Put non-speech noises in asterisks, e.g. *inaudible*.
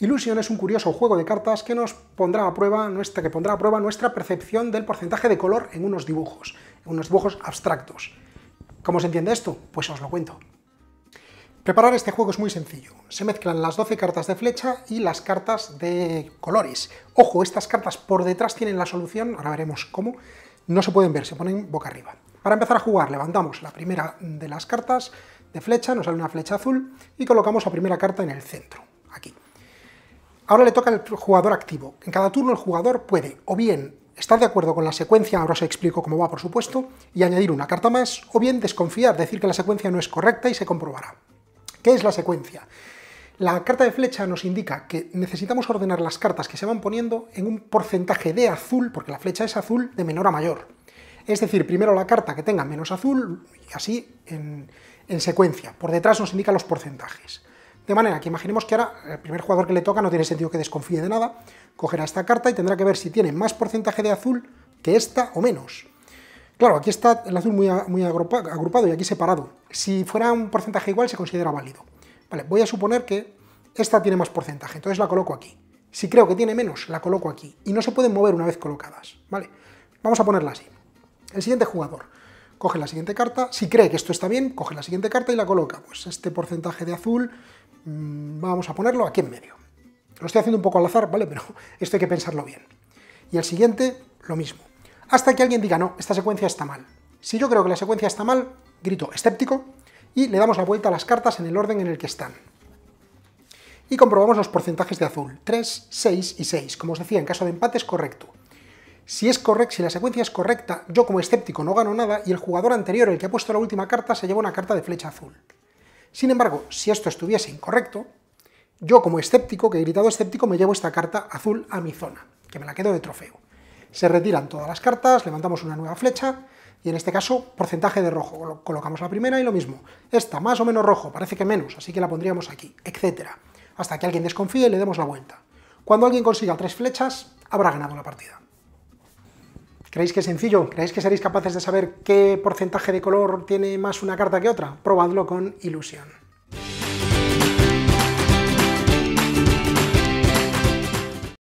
Illusion es un curioso juego de cartas que nos pondrá a prueba nuestra, que pondrá a prueba nuestra percepción del porcentaje de color en unos dibujos, en unos dibujos abstractos. ¿Cómo se entiende esto? Pues os lo cuento. Preparar este juego es muy sencillo. Se mezclan las 12 cartas de flecha y las cartas de colores. Ojo, estas cartas por detrás tienen la solución, ahora veremos cómo, no se pueden ver, se ponen boca arriba. Para empezar a jugar levantamos la primera de las cartas de flecha, nos sale una flecha azul y colocamos la primera carta en el centro. Ahora le toca al jugador activo. En cada turno el jugador puede o bien estar de acuerdo con la secuencia, ahora os explico cómo va por supuesto, y añadir una carta más, o bien desconfiar, decir que la secuencia no es correcta y se comprobará. ¿Qué es la secuencia? La carta de flecha nos indica que necesitamos ordenar las cartas que se van poniendo en un porcentaje de azul, porque la flecha es azul, de menor a mayor. Es decir, primero la carta que tenga menos azul, y así en, en secuencia. Por detrás nos indica los porcentajes. De manera que imaginemos que ahora el primer jugador que le toca no tiene sentido que desconfíe de nada, cogerá esta carta y tendrá que ver si tiene más porcentaje de azul que esta o menos. Claro, aquí está el azul muy, muy agrupado y aquí separado. Si fuera un porcentaje igual se considera válido. Vale, voy a suponer que esta tiene más porcentaje, entonces la coloco aquí. Si creo que tiene menos, la coloco aquí. Y no se pueden mover una vez colocadas, ¿vale? Vamos a ponerla así. El siguiente jugador coge la siguiente carta. Si cree que esto está bien, coge la siguiente carta y la coloca. Pues este porcentaje de azul Mm, vamos a ponerlo aquí en medio. Lo estoy haciendo un poco al azar, ¿vale? Pero *laughs* esto hay que pensarlo bien. Y el siguiente, lo mismo. Hasta que alguien diga, no, esta secuencia está mal. Si yo creo que la secuencia está mal, grito escéptico y le damos la vuelta a las cartas en el orden en el que están. Y comprobamos los porcentajes de azul, 3, 6 y 6. Como os decía, en caso de empate es correcto. Si, es correcto, si la secuencia es correcta, yo como escéptico no gano nada y el jugador anterior, el que ha puesto la última carta, se lleva una carta de flecha azul. Sin embargo, si esto estuviese incorrecto, yo como escéptico, que he gritado escéptico, me llevo esta carta azul a mi zona, que me la quedo de trofeo. Se retiran todas las cartas, levantamos una nueva flecha, y en este caso porcentaje de rojo. Colocamos la primera y lo mismo. Esta más o menos rojo, parece que menos, así que la pondríamos aquí, etc. Hasta que alguien desconfíe y le demos la vuelta. Cuando alguien consiga tres flechas, habrá ganado la partida. ¿Creéis que es sencillo? ¿Creéis que seréis capaces de saber qué porcentaje de color tiene más una carta que otra? Probadlo con ilusión.